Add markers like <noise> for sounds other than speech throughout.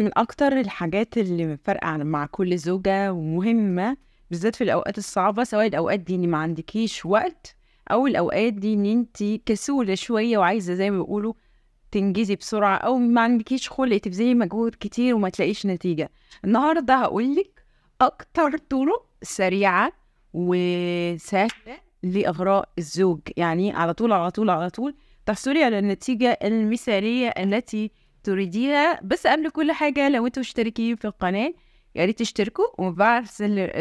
من أكتر الحاجات اللي فارقة مع كل زوجة ومهمة بالذات في الأوقات الصعبة سواء الأوقات دي إن ما عندكيش وقت أو الأوقات دي إن أنت كسولة شوية وعايزة زي ما بيقولوا تنجزي بسرعة أو ما عندكيش خلق تبذلي مجهود كتير وما تلاقيش نتيجة النهاردة هقولك أكتر طرق سريعة وسهلة لإغراء الزوج يعني على طول على طول على طول تحصلي على النتيجة المثالية التي تريديها بس قبل كل حاجة لو انتوا مشتركين في القناة يا ريت تشتركوا ومن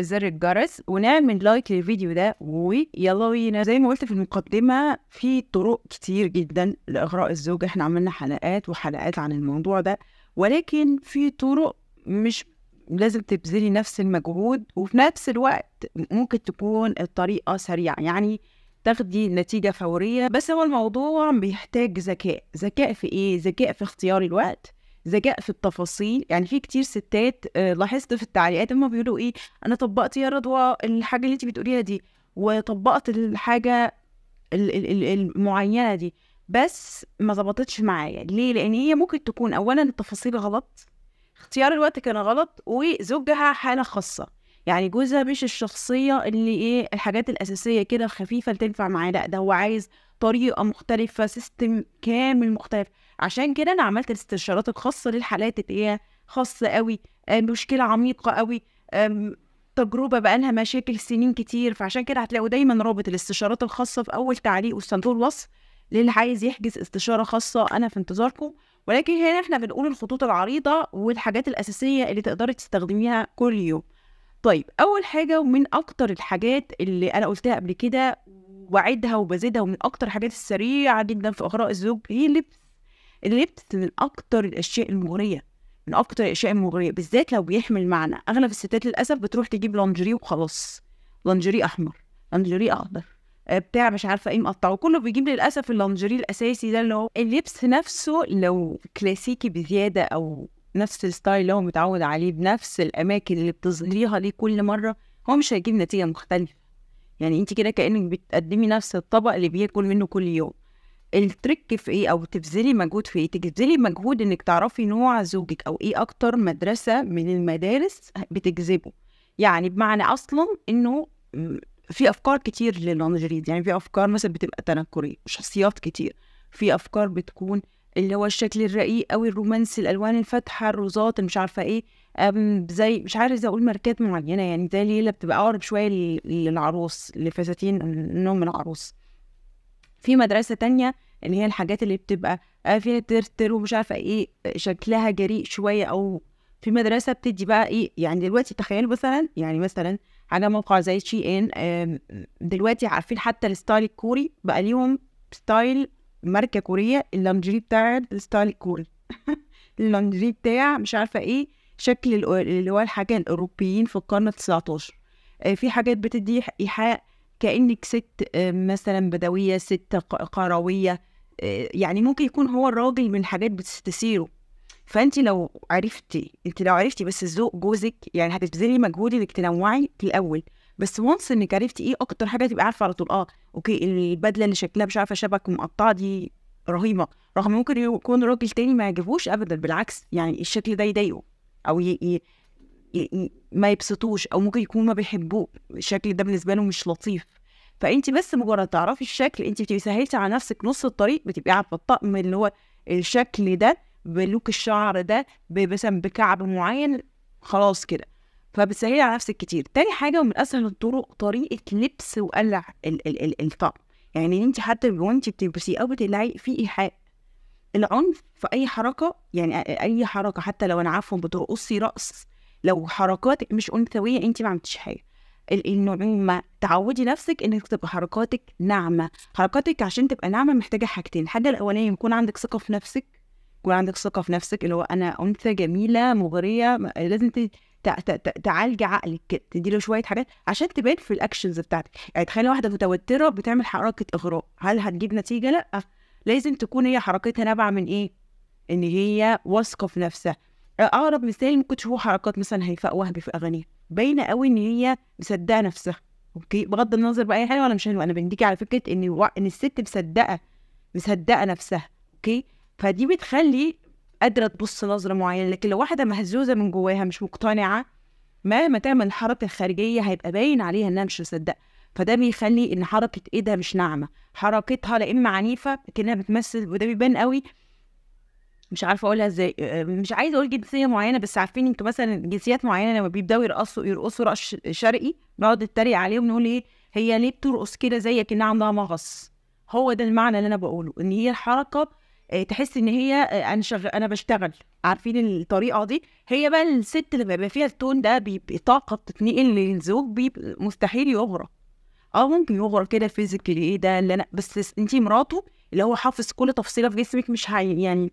زر الجرس ونعمل لايك للفيديو ده ويلا بينا زي ما قلت في المقدمة في طرق كتير جدا لإغراء الزوج احنا عملنا حلقات وحلقات عن الموضوع ده ولكن في طرق مش لازم تبذلي نفس المجهود وفي نفس الوقت ممكن تكون الطريقة سريعة يعني تاخدي نتيجة فورية بس هو الموضوع بيحتاج ذكاء ذكاء في ايه ذكاء في اختيار الوقت ذكاء في التفاصيل يعني في كتير ستات آه، لاحظت في التعليقات اما بيقولوا ايه انا طبقت يا رضوى الحاجة اللي انت بتقوليها دي وطبقت الحاجة المعينة دي بس ما ظبطتش معايا ليه لان هي ممكن تكون اولا التفاصيل غلط اختيار الوقت كان غلط وزوجها حالة خاصة يعني جوزها مش الشخصية اللي ايه الحاجات الأساسية كده خفيفة اللي تنفع معاه لأ ده هو عايز طريقة مختلفة سيستم كامل مختلف عشان كده أنا عملت الاستشارات الخاصة للحالات اللي هي خاصة قوي آه، مشكلة عميقة قوي تجربة بقالها مشاكل سنين كتير فعشان كده هتلاقوا دايما رابط الاستشارات الخاصة في أول تعليق والصندوق الوصف للي عايز يحجز استشارة خاصة أنا في انتظاركم ولكن هنا احنا بنقول الخطوط العريضة والحاجات الأساسية اللي تقدري تستخدميها كل يوم طيب اول حاجه ومن اكتر الحاجات اللي انا قلتها قبل كده وعدها وبزيدها ومن اكتر الحاجات السريعه جدا في اغراء الزوج هي اللبس اللبس من اكتر الاشياء المغريه من اكتر الاشياء المغريه بالذات لو بيحمل معنى اغلب الستات للاسف بتروح تجيب لانجري وخلاص لانجري احمر لانجري اخضر آه، بتاع مش عارفه ايه مقطعه كله بيجيب للاسف اللانجري الاساسي ده اللي هو اللبس نفسه لو كلاسيكي بزياده او نفس الستايل اللي هو متعود عليه بنفس الاماكن اللي بتظهريها ليه كل مره هو مش هيجيب نتيجه مختلفه يعني انت كده كانك بتقدمي نفس الطبق اللي بياكل منه كل يوم التريك في ايه او تبذلي مجهود في ايه تبذلي مجهود انك تعرفي نوع زوجك او ايه اكتر مدرسه من المدارس بتجذبه يعني بمعنى اصلا انه في افكار كتير للانجريد يعني في افكار مثلا بتبقى تنكريه شخصيات كتير في افكار بتكون اللي هو الشكل الرقيق او الرومانسي الالوان الفاتحه الروزات مش عارفه ايه زي مش عارف اقول ماركات معينه يعني زي ليله بتبقى اقرب شويه للعروس لفساتين النوم العروس في مدرسه تانية اللي هي الحاجات اللي بتبقى آه، فيها ترتر ومش عارفه ايه شكلها جريء شويه او في مدرسه بتدي بقى ايه يعني دلوقتي تخيلوا مثلا يعني مثلا حاجه موقع زي شي ان دلوقتي عارفين حتى الستايل الكوري بقى ليهم ستايل ماركه كوريه اللانجري بتاع الستايل الكوري <laughs> اللانجري بتاع مش عارفه ايه شكل اللي هو الحاجه الاوروبيين في القرن ال 19 آه، في حاجات بتدي ايحاء كانك ست آه، مثلا بدويه ست قرويه آه، يعني ممكن يكون هو الراجل من حاجات بتستثيره فانت لو عرفتي انت لو عرفتي بس ذوق جوزك يعني هتبذلي مجهود انك تنوعي في الاول بس وانس انك عرفتي ايه اكتر حاجه تبقي عارفه على طول اه اوكي البدله اللي شكلها مش عارفه شبك ومقطعه دي رهيبه رغم ممكن يكون راجل تاني ما يعجبوش ابدا بالعكس يعني الشكل ده يضايقه او ي... ي... ي... ما يبسطوش او ممكن يكون ما بيحبوه الشكل ده بالنسبه له مش لطيف فانت بس مجرد تعرفي الشكل انت بتبقي سهلتي على نفسك نص الطريق بتبقي عارفه الطقم اللي هو الشكل ده بلوك الشعر ده مثلا بكعب معين خلاص كده فبتسهلي على نفسك كتير تاني حاجه ومن اسهل الطرق طريقه لبس وقلع ال ال ال الطقم يعني انت حتى وانت بتلبسيه او بتقلعي في ايحاء العنف في اي حركه يعني اي حركه حتى لو انا عارفه بترقصي رقص لو حركاتك مش انثويه انت ما عملتيش حاجه النعومة تعودي نفسك انك تبقى حركاتك ناعمة حركاتك عشان تبقى ناعمة محتاجة حاجتين الحاجة الأولانية يكون عندك ثقة في نفسك يكون عندك ثقة في نفسك اللي هو أنا أنثى جميلة مغرية لازم تعالجي عقلك كده تديله شويه حاجات عشان تبان في الاكشنز بتاعتك يعني تخيل واحده متوتره بتعمل حركه اغراء هل هتجيب نتيجه لا لازم تكون هي حركتها نابعه من ايه ان هي واثقه في نفسها اقرب مثال ممكن تشوفوا حركات مثلا هيفاء وهبي في اغانيها باينه قوي ان هي مصدقه نفسها اوكي بغض النظر بقى اي حلوه ولا مش حلوه انا بنديكي على فكره ان و... ان الست مصدقه مصدقه نفسها اوكي فدي بتخلي قادره تبص نظره معينه لكن لو واحده مهزوزه من جواها مش مقتنعه مهما تعمل الحركه الخارجيه هيبقى باين عليها انها مش مصدقه فده بيخلي ان حركه ايدها مش ناعمه حركتها لا اما عنيفه كانها بتمثل وده بيبان قوي مش عارفه اقولها ازاي آه، مش عايزه اقول جنسيه معينه بس عارفين انتوا مثلا جنسيات معينه لما بيبداوا يرقصوا يرقصوا رقص شرقي نقعد نتريق عليهم نقول ايه هي ليه بترقص كده زيك انها عندها مغص هو ده المعنى اللي انا بقوله ان هي الحركه آه، تحس ان هي آه، انا شغل انا بشتغل عارفين الطريقه دي هي بقى الست اللي بيبقى فيها التون ده بيبقى طاقه بتتنقل للزوج بيبقى مستحيل يغرق اه ممكن يغرق كده فيزيكلي ايه ده اللي انا بس انت مراته اللي هو حافظ كل تفصيله في جسمك مش هي يعني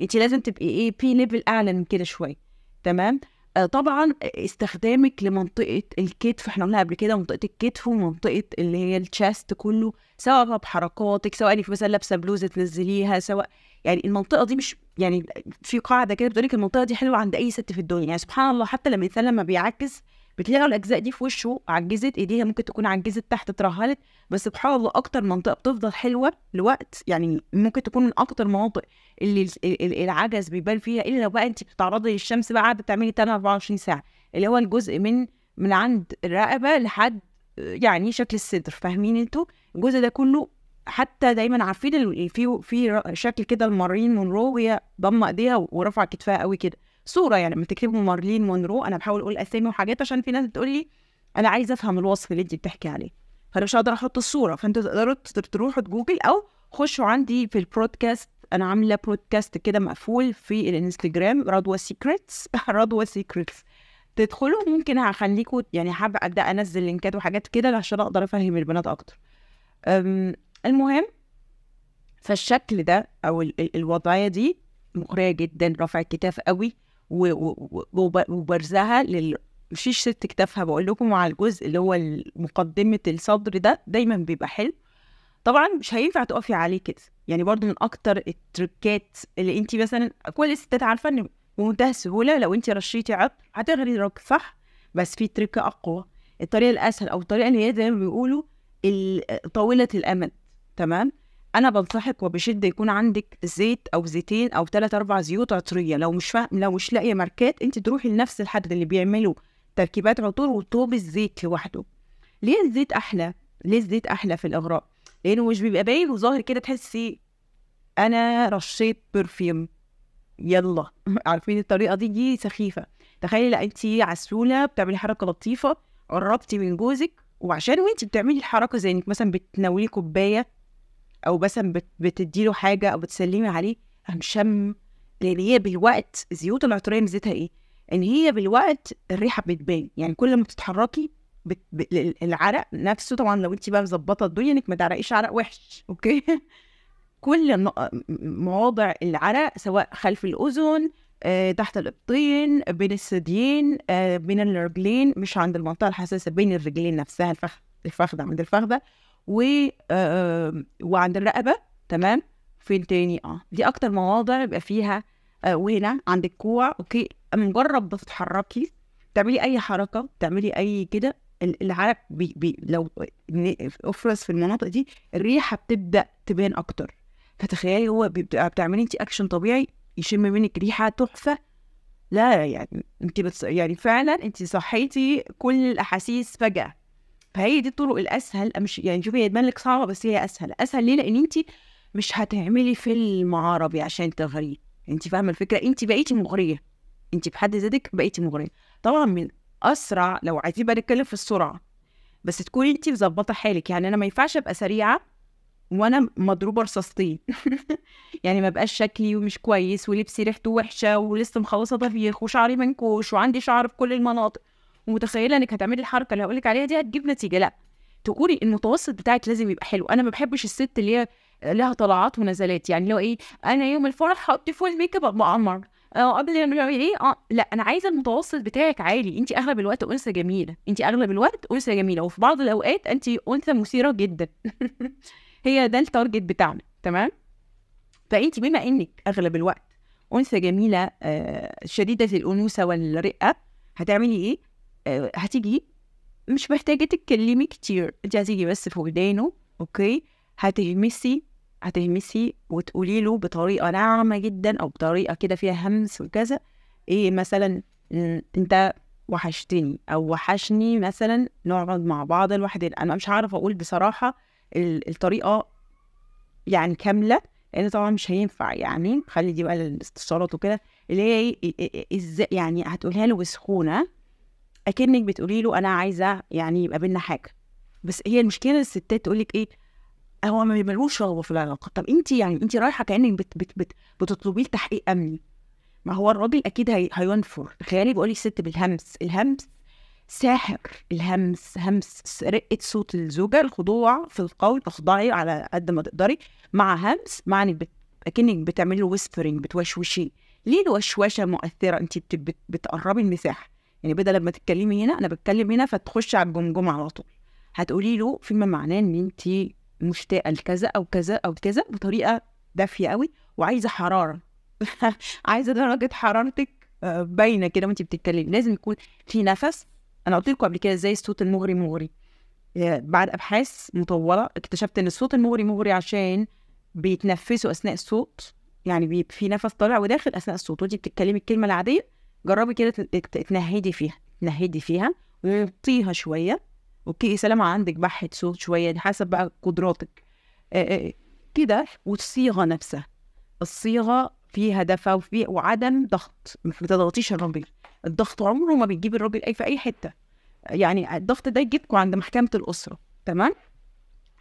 انت لازم تبقي ايه بي ليفل اعلى من كده شويه تمام آه، طبعا آه، استخدامك لمنطقه الكتف احنا قلنا قبل كده منطقه الكتف ومنطقه اللي هي التشست كله سواء بحركاتك سواء انك مثلا لابسه بلوزه تنزليها سواء يعني المنطقه دي مش يعني في قاعده كده بتقول لك المنطقه دي حلوه عند اي ست في الدنيا يعني سبحان الله حتى لما الانسان لما بيعكس بتلاقي الاجزاء دي في وشه عجزت ايديها ممكن تكون عجزت تحت اترهلت بس سبحان الله اكتر منطقه بتفضل حلوه لوقت يعني ممكن تكون من اكتر المناطق اللي العجز بيبان فيها الا لو بقى انت بتتعرضي للشمس بقى قاعده بتعملي 24 ساعه اللي هو الجزء من من عند الرقبه لحد يعني شكل الصدر فاهمين انتوا الجزء ده كله حتى دايما عارفين في في شكل كده المارين مونرو وهي ضمه ايديها ورفع كتفها قوي كده صوره يعني لما تكتبوا مارلين مونرو انا بحاول اقول اسامي وحاجات عشان في ناس بتقول لي انا عايزه افهم الوصف اللي انت بتحكي عليه فانا مش هقدر احط الصوره فانتوا تقدروا تروحوا جوجل او خشوا عندي في البرودكاست انا عامله برودكاست كده مقفول في الانستجرام رضوى سيكريتس <laughs> رضوى سيكريتس تدخلوا ممكن هخليكم يعني حابه ابدا انزل لينكات وحاجات كده عشان اقدر افهم البنات اكتر المهم فالشكل ده او الوضعيه دي مغريه جدا رفع الكتاف قوي وبرزها لل مفيش ست كتافها بقول لكم على الجزء اللي هو مقدمة الصدر ده دايما بيبقى حلو طبعا مش هينفع تقفي عليه كده يعني برضو من اكتر التركات اللي انت مثلا كل الستات عارفه ان بمنتهى السهوله لو انت رشيتي عطر هتغري الرك صح بس في تركه اقوى الطريقه الاسهل او الطريقه اللي هي زي ما بيقولوا طويله الامد تمام انا بنصحك وبشد يكون عندك زيت او زيتين او ثلاث اربع زيوت عطريه لو مش فاهم لو مش لاقيه ماركات انت تروحي لنفس الحد اللي بيعملوا تركيبات عطور وطوب الزيت لوحده ليه الزيت احلى ليه الزيت احلى في الاغراء لانه مش بيبقى باين وظاهر كده تحسي انا رشيت برفيوم يلا <laughs> عارفين الطريقه دي دي سخيفه تخيلي لا انت عسوله بتعملي حركه لطيفه قربتي من جوزك وعشان وانت بتعملي الحركه زي انك مثلا بتناولي كوبايه او مثلا بتدي له حاجه او بتسلمي عليه هنشم لان هي بالوقت الزيوت العطريه ميزتها ايه؟ ان هي بالوقت الريحه بتبان يعني كل ما بتتحركي بت... ب... العرق نفسه طبعا لو انت بقى مظبطه الدنيا انك ما تعرقيش عرق وحش اوكي <laughs> كل مواضع العرق سواء خلف الاذن آه، تحت الابطين بين الثديين آه، بين الرجلين مش عند المنطقه الحساسه بين الرجلين نفسها الفخ الفخذه عند الفخذه و آه،, آه وعند الرقبه تمام فين تاني اه دي اكتر مواضع يبقى فيها آه وهنا عند الكوع اوكي مجرد تحركي تعملي اي حركه تعملي اي كده العرق بي بي لو افرز في المناطق دي الريحه بتبدا تبان اكتر فتخيلي هو بتعملي انت اكشن طبيعي يشم منك ريحه تحفه لا يعني انت بتص... يعني فعلا انت صحيتي كل الاحاسيس فجاه فهي دي الطرق الاسهل مش يعني شوفي هي تبان لك صعبه بس هي اسهل اسهل ليه لان انت مش هتعملي فيلم عربي عشان تغريه انت فاهمه الفكره انت بقيتي مغريه انت بحد ذاتك بقيتي مغريه طبعا من اسرع لو عايزين بقى نتكلم في السرعه بس تكوني انت مظبطه حالك يعني انا ما ينفعش ابقى سريعه وانا مضروبه رصاصتين <laughs> يعني ما بقاش شكلي ومش كويس ولبسي ريحته وحشه ولسه مخلصه طبيخ وشعري منكوش وعندي شعر في كل المناطق ومتخيله انك هتعملي الحركه اللي هقول لك عليها دي هتجيب نتيجه لا تقولي المتوسط بتاعك لازم يبقى حلو انا ما بحبش الست اللي هي لها طلعات ونزلات يعني لو ايه انا يوم الفرح هحط فول ميك اب معمر اه قبل ما ايه اه لا انا عايزه المتوسط بتاعك عالي انت اغلب الوقت انثى جميله انت اغلب الوقت انثى جميله وفي بعض الاوقات انت انثى مثيره جدا <laughs> هي ده التارجت بتاعنا تمام فانت بما انك اغلب الوقت انثى جميله آه شديده الانوثه والرقه هتعملي ايه آه، هتيجي مش محتاجة تتكلمي كتير انت هتيجي بس في ودانه اوكي هتهمسي هتهمسي وتقولي له بطريقة ناعمة جدا او بطريقة كده فيها همس وكذا ايه مثلا انت وحشتني او وحشني مثلا نقعد مع بعض لوحدنا انا مش هعرف اقول بصراحة الطريقة يعني كاملة لان طبعا مش هينفع يعني خلي دي بقى الاستشارات وكده اللي هي إيه، إيه، إيه، ازاي يعني هتقولها له بسخونة اكنك بتقولي له انا عايزه يعني يبقى بينا حاجه بس هي المشكله الستات تقول لك ايه هو ما بيملوش رغبه في العلاقه طب انت يعني انت رايحه كانك بت بت بت بتطلبي تحقيق امني ما هو الراجل اكيد هي هينفر تخيلي بقول لك ست بالهمس الهمس ساحر الهمس همس رقه صوت الزوجه الخضوع في القول اخضعي على قد ما تقدري مع همس مع انك بت... اكنك بتعملي له ويسبرنج بتوشوشي ليه الوشوشه مؤثره انت بت... بتقربي المساحه يعني بدل ما تتكلمي هنا انا بتكلم هنا فتخش على الجمجمه على طول هتقولي له فيما معناه ان انت مشتاقه لكذا او كذا او كذا بطريقه دافيه قوي وعايزه حراره <laughs> عايزه درجه حرارتك آه، باينه كده وانت بتتكلمي لازم يكون في نفس انا قلت لكم قبل كده ازاي الصوت المغري مغري آه، بعد ابحاث مطوله اكتشفت ان الصوت المغري مغري عشان بيتنفسوا اثناء الصوت يعني في نفس طالع وداخل اثناء الصوت وانت بتتكلمي الكلمه العاديه جربي كده تنهدي فيها تنهدي فيها وغطيها شويه اوكي سلام عندك بحه صوت شويه حسب بقى قدراتك كده والصيغه نفسها الصيغه فيها دفى وفي وعدم ضغط ما بتضغطيش الراجل الضغط عمره ما بيجيب الراجل اي في اي حته يعني الضغط ده يجيبكم عند محكمه الاسره تمام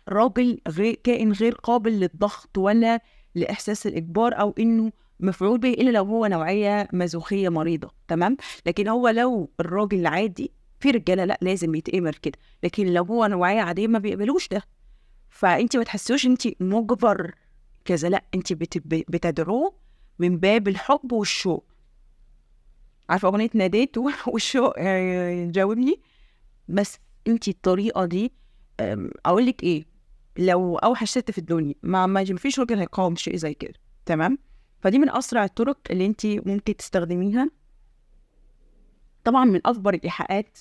راجل غير كائن غير قابل للضغط ولا لاحساس الاجبار او انه مفعول به الا لو هو نوعيه مازوخيه مريضه تمام لكن هو لو الراجل العادي في رجاله لا لازم يتامر كده لكن لو هو نوعيه عاديه ما بيقبلوش ده فانت ما تحسوش انت مجبر كذا لا انت بتدعوه من باب الحب والشوق عارفه اغنيه ناديت <laughs> والشوق آه، جاوبني بس انت الطريقه دي اقول لك ايه لو اوحش ست في الدنيا ما ما فيش راجل هيقاوم شيء زي كده تمام فدي من أسرع الطرق اللي أنت ممكن تستخدميها طبعا من أكبر الإيحاءات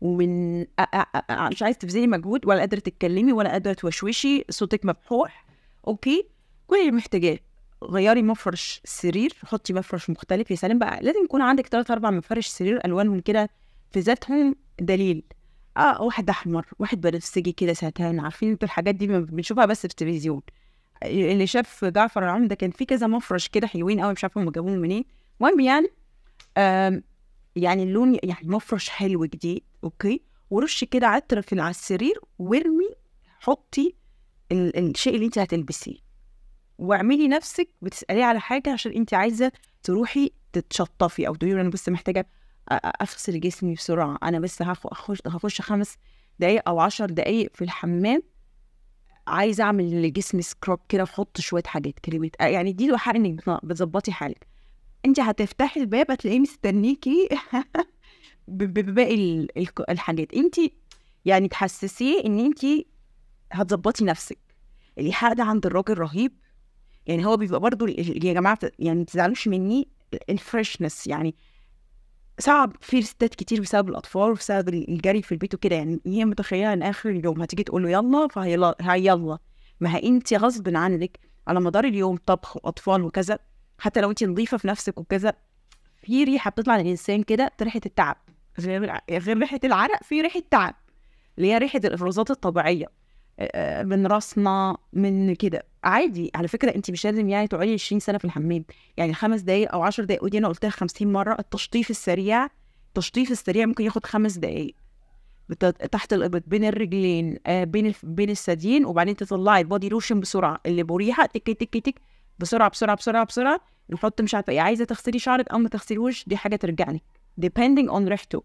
ومن أ أ أ مش عايز تبذلي مجهود ولا قادرة تتكلمي ولا قادرة توشوشي صوتك مبحوح أوكي كل اللي محتاجاه غيري مفرش السرير حطي مفرش مختلف يا سلام بقى لازم يكون عندك تلات أربع مفارش سرير ألوانهم كده في ذاتهم دليل اه واحد احمر واحد بنفسجي كده ساتان عارفين انتوا الحاجات دي بنشوفها بس في التلفزيون اللي شاف جعفر العمدة ده كان في كذا مفرش كده حلوين قوي مش عارفه هم جابوهم منين المهم يعني يعني اللون يعني مفرش حلو جديد اوكي ورش كده عطر في على السرير وارمي حطي الشيء اللي انت هتلبسيه واعملي نفسك بتساليه على حاجه عشان انت عايزه تروحي تتشطفي او تقولي انا بس محتاجه اغسل جسمي بسرعه انا بس هخش خمس دقايق او عشر دقايق في الحمام عايزه اعمل لجسمي سكراب كده احط شويه حاجات كريمات آه، يعني دي حق انك بتظبطي حالك انت هتفتحي الباب هتلاقيه مستنيكي <laughs> بباقي الحاجات انت يعني تحسسيه ان انت هتظبطي نفسك الايحاء ده عند الراجل رهيب يعني هو بيبقى برضو يا جماعه يعني ما تزعلوش مني الفريشنس يعني صعب في ستات كتير بسبب الاطفال وبسبب الجري في البيت وكده يعني هي متخيله ان اخر اليوم هتيجي تقول له يلا فهي يلا ما هي انت غصب عنك على مدار اليوم طبخ واطفال وكذا حتى لو انت نظيفه في نفسك وكذا في ريحه بتطلع للانسان كده ريحه التعب غير ريحه العرق في ريحه تعب اللي هي ريحه الافرازات الطبيعيه آه، من راسنا من كده عادي على فكره انت مش لازم يعني تقعدي 20 سنه في الحمام يعني خمس دقائق او 10 دقائق ودي انا قلتها 50 مره التشطيف السريع التشطيف السريع ممكن ياخد خمس دقائق تحت الابط بين الرجلين آه، بين بين الثديين وبعدين تطلعي البادي لوشن بسرعه اللي بريحه تك تك تك بسرعه بسرعه بسرعه بسرعه نحط مش عارفه ايه عايزه تغسلي شعرك او ما تغسليهوش دي حاجه ترجع لك depending on ريحته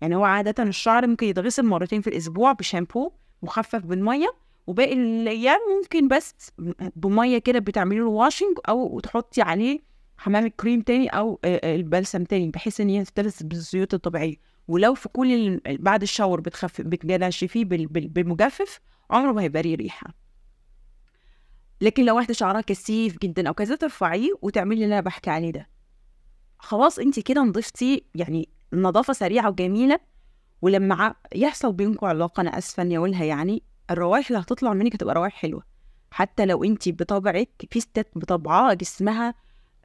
يعني هو عاده الشعر ممكن يتغسل مرتين في الاسبوع بشامبو مخفف بالميه وباقي الايام ممكن بس بميه كده بتعملي له واشنج او تحطي عليه حمام الكريم تاني او آه، آه، البلسم تاني بحيث ان ينفترس بالزيوت الطبيعيه ولو في كل بعد الشاور بتخف بتنشفيه بالمجفف عمره ما هيبقى ليه ريحه لكن لو واحده شعرها كثيف جدا او كذا ترفعيه وتعملي اللي انا بحكي عليه ده خلاص انت كده نضفتي يعني نظافه سريعه وجميله ولما يحصل بينكم علاقه انا اسفه اني اقولها يعني الروائح اللي هتطلع منك هتبقى روائح حلوه حتى لو انت بطبعك في ستات بطبعها جسمها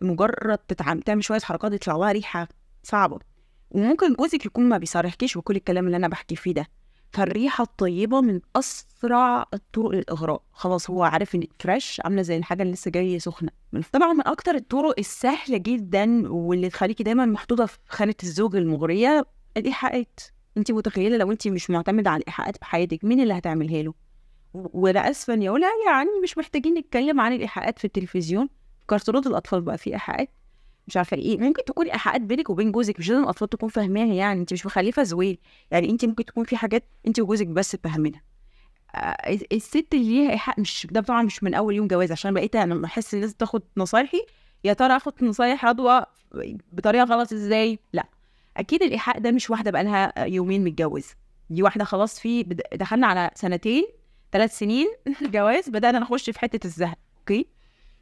مجرد تعمل شويه حركات يطلع لها ريحه صعبه وممكن جوزك يكون ما بيصارحكيش بكل الكلام اللي انا بحكي فيه ده فالريحه الطيبه من اسرع الطرق للاغراء خلاص هو عارف ان فريش عامله زي الحاجه اللي لسه جايه سخنه طبعا من اكتر الطرق السهله جدا واللي تخليكي دايما محطوطه في خانه الزوج المغريه الايحاءات انت متخيله لو انت مش معتمده على الايحاءات في حياتك مين اللي هتعملها له وانا اسفه اني اقولها يعني مش محتاجين نتكلم عن الايحاءات في التلفزيون كارتونات الاطفال بقى في ايحاءات مش عارفه ايه ممكن تكون ايحاءات بينك وبين جوزك مش لازم الاطفال تكون فاهماها يعني انت مش مخلفه زويل يعني انت ممكن تكون في حاجات انت وجوزك بس فاهمينها آه، الست اللي ليها ايحاء مش ده طبعا مش من اول يوم جواز عشان بقيت انا بحس الناس تاخد نصايحي يا ترى اخد نصايح رضوى بطريقه غلط ازاي لا اكيد الايحاء ده مش واحده بقالها يومين متجوزه دي واحده خلاص في دخلنا على سنتين ثلاث سنين <laughs> جواز بدانا نخش في حته الزهق اوكي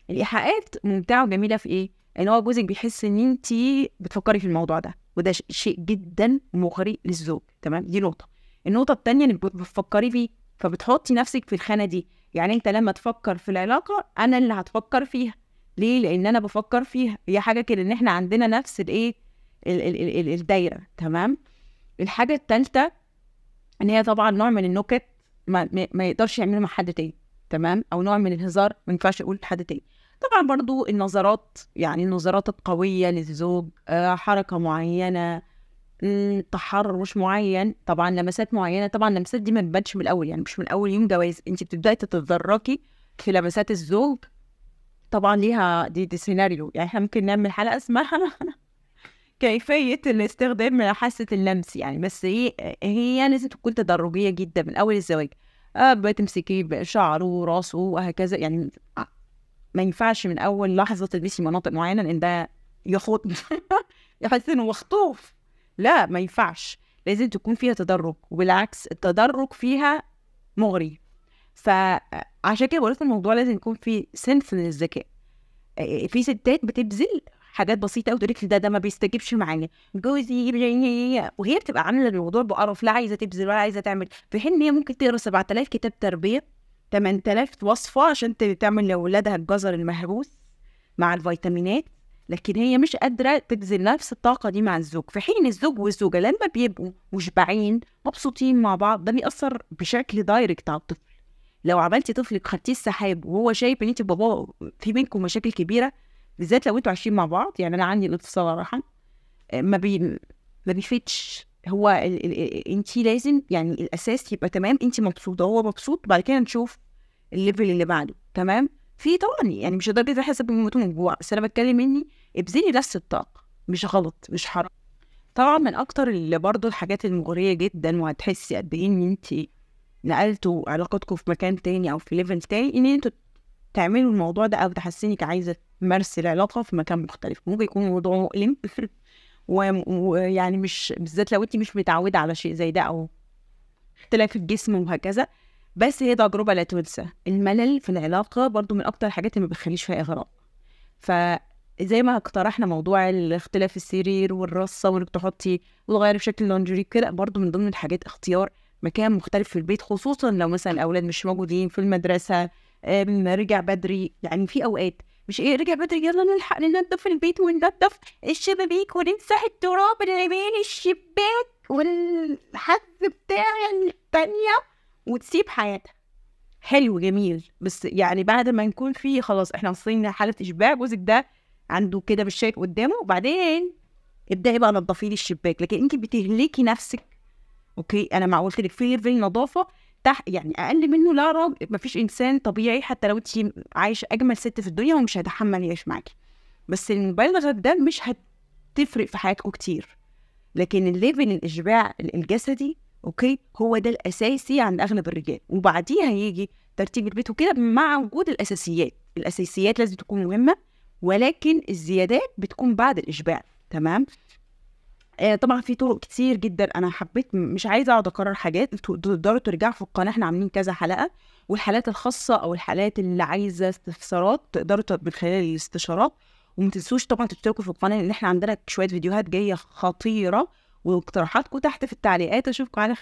الايحاءات ممتعه وجميله في ايه ان هو جوزك بيحس ان انت بتفكري في الموضوع ده وده شيء جدا مغري للزوج تمام دي نقطه النقطه الثانيه انك بتفكري فيه فبتحطي نفسك في الخانه دي يعني انت لما تفكر في العلاقه انا اللي هتفكر فيها ليه لان انا بفكر فيها هي حاجه كده ان احنا عندنا نفس الايه الدايره تمام الحاجه الثالثه ان هي طبعا نوع من النكت ما, ما يقدرش يعملها مع حد تاني تمام او نوع من الهزار ما ينفعش يقول لحد تاني طبعا برضو النظرات يعني النظرات القويه للزوج آه، حركه معينه تحرش معين طبعا لمسات معينه طبعا اللمسات دي ما بتبانش من الاول يعني مش من اول يوم جواز انت بتبداي تتدرجي في لمسات الزوج طبعا ليها دي, دي سيناريو يعني احنا ممكن نعمل حلقه اسمها <laughs> كيفية الاستخدام حاسة اللمس يعني بس هي هي يعني لازم تكون تدرجية جدا من أول الزواج أه بتمسكي شعره وراسه وهكذا يعني آه، ما ينفعش من أول لحظة تلبسي مناطق معينة لأن ده يخوض <laughs> يحس إنه مخطوف لا ما ينفعش لازم تكون فيها تدرج وبالعكس التدرج فيها مغري فعشان كده بقول الموضوع لازم يكون فيه سنس من الذكاء آه، في ستات بتبذل حاجات بسيطه قوي تقول لك ده ده ما بيستجيبش معايا جوزي وهي بتبقى عامله الموضوع بقرف لا عايزه تبذل ولا عايزه تعمل في حين ان هي ممكن تقرا 7000 كتاب تربيه 8000 وصفه عشان تعمل لاولادها الجزر المهروس مع الفيتامينات لكن هي مش قادرة تبذل نفس الطاقة دي مع الزوج في حين الزوج والزوجة لما بيبقوا مشبعين مبسوطين مع بعض ده بيأثر بشكل دايركت على الطفل لو عملتي طفلك خدتيه السحاب وهو شايف ان انت باباه في بينكم مشاكل كبيرة بالذات لو انتوا عايشين مع بعض يعني انا عندي الاتصال صراحه آه، ما بي ما بيفيدش هو ال... ال... انت لازم يعني الاساس يبقى تمام انت مبسوطه هو مبسوط بعد كده نشوف الليفل اللي بعده تمام في طبعا يعني مش لدرجه ده حسب يموتوا من جوع بس انا بتكلم اني ابذلي نفس الطاقه مش غلط مش حرام طبعا من اكتر اللي برضه الحاجات المغريه جدا وهتحسي قد ايه ان انت نقلتوا علاقتكم في مكان تاني او في ليفل تاني ان انتوا تعملي الموضوع ده او انك عايزه تمارسي العلاقه في مكان مختلف ممكن يكون موضوع مؤلم <laughs> ويعني مش بالذات لو انت مش متعوده على شيء زي ده او اختلاف الجسم وهكذا بس هي تجربه لا تنسى الملل في العلاقه برضو من اكتر الحاجات اللي ما بتخليش فيها اغراء فزي ما اقترحنا موضوع الاختلاف السرير والرصه وانك تحطي وتغيري في شكل اللونجري كده برضو من ضمن الحاجات اختيار مكان مختلف في البيت خصوصا لو مثلا الاولاد مش موجودين في المدرسه رجع بدري يعني في اوقات مش ايه رجع بدري يلا نلحق ننضف البيت وننضف الشبابيك ونمسح التراب اللي بين الشباك والحد بتاع التانية وتسيب حياتها حلو جميل بس يعني بعد ما نكون فيه خلاص احنا وصلنا لحاله اشباع جوزك ده عنده كده مش شايف قدامه وبعدين ابداي بقى نضفي الشباك لكن انت بتهلكي نفسك اوكي انا ما قلت لك في ليفل نظافه تح يعني اقل منه لا رب مفيش انسان طبيعي حتى لو انت عايشه اجمل ست في الدنيا ومش هيتحمل يعيش معاكي بس المبالغه ده مش هتفرق في حياتكم كتير لكن الليفل الاشباع الجسدي اوكي هو ده الاساسي عند اغلب الرجال وبعديها يجي ترتيب البيت وكده مع وجود الاساسيات الاساسيات لازم تكون مهمه ولكن الزيادات بتكون بعد الاشباع تمام آه، طبعا في طرق كتير جدا انا حبيت مش عايزه اقعد اكرر حاجات تقدروا ترجعوا في القناه احنا عاملين كذا حلقه والحالات الخاصه او الحالات اللي عايزه استفسارات تقدروا من خلال الاستشارات وما تنسوش طبعا تشتركوا في القناه لان احنا عندنا شويه فيديوهات جايه خطيره واقتراحاتكم تحت في التعليقات اشوفكم على خير